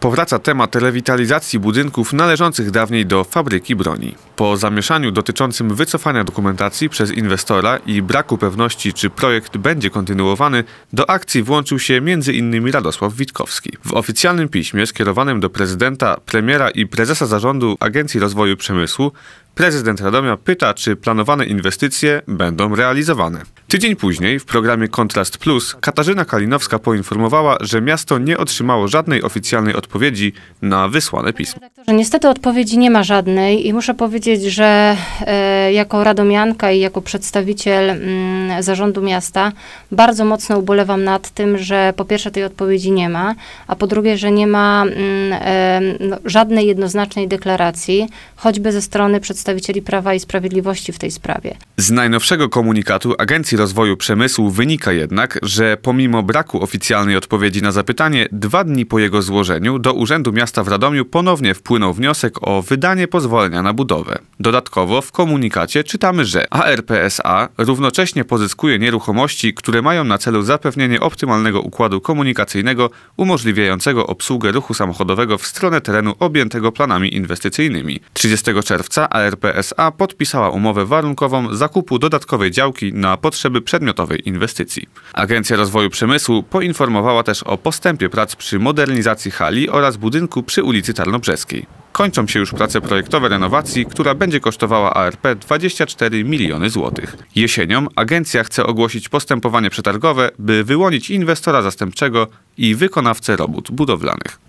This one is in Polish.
Powraca temat rewitalizacji budynków należących dawniej do fabryki broni. Po zamieszaniu dotyczącym wycofania dokumentacji przez inwestora i braku pewności, czy projekt będzie kontynuowany, do akcji włączył się m.in. Radosław Witkowski. W oficjalnym piśmie skierowanym do prezydenta, premiera i prezesa zarządu Agencji Rozwoju Przemysłu Prezydent Radomia pyta, czy planowane inwestycje będą realizowane. Tydzień później w programie Kontrast Plus Katarzyna Kalinowska poinformowała, że miasto nie otrzymało żadnej oficjalnej odpowiedzi na wysłane pismo. Niestety odpowiedzi nie ma żadnej i muszę powiedzieć, że e, jako radomianka i jako przedstawiciel mm, zarządu miasta bardzo mocno ubolewam nad tym, że po pierwsze tej odpowiedzi nie ma, a po drugie, że nie ma mm, e, no, żadnej jednoznacznej deklaracji, choćby ze strony przedstawicieli przedstawicieli Prawa i Sprawiedliwości w tej sprawie. Z najnowszego komunikatu Agencji Rozwoju Przemysłu wynika jednak, że pomimo braku oficjalnej odpowiedzi na zapytanie, dwa dni po jego złożeniu do Urzędu Miasta w Radomiu ponownie wpłynął wniosek o wydanie pozwolenia na budowę. Dodatkowo w komunikacie czytamy, że ARPSA równocześnie pozyskuje nieruchomości, które mają na celu zapewnienie optymalnego układu komunikacyjnego umożliwiającego obsługę ruchu samochodowego w stronę terenu objętego planami inwestycyjnymi. 30 czerwca ARPSA RPSA podpisała umowę warunkową zakupu dodatkowej działki na potrzeby przedmiotowej inwestycji. Agencja Rozwoju Przemysłu poinformowała też o postępie prac przy modernizacji hali oraz budynku przy ulicy Tarnobrzeskiej. Kończą się już prace projektowe renowacji, która będzie kosztowała ARP 24 miliony złotych. Jesienią agencja chce ogłosić postępowanie przetargowe, by wyłonić inwestora zastępczego i wykonawcę robót budowlanych.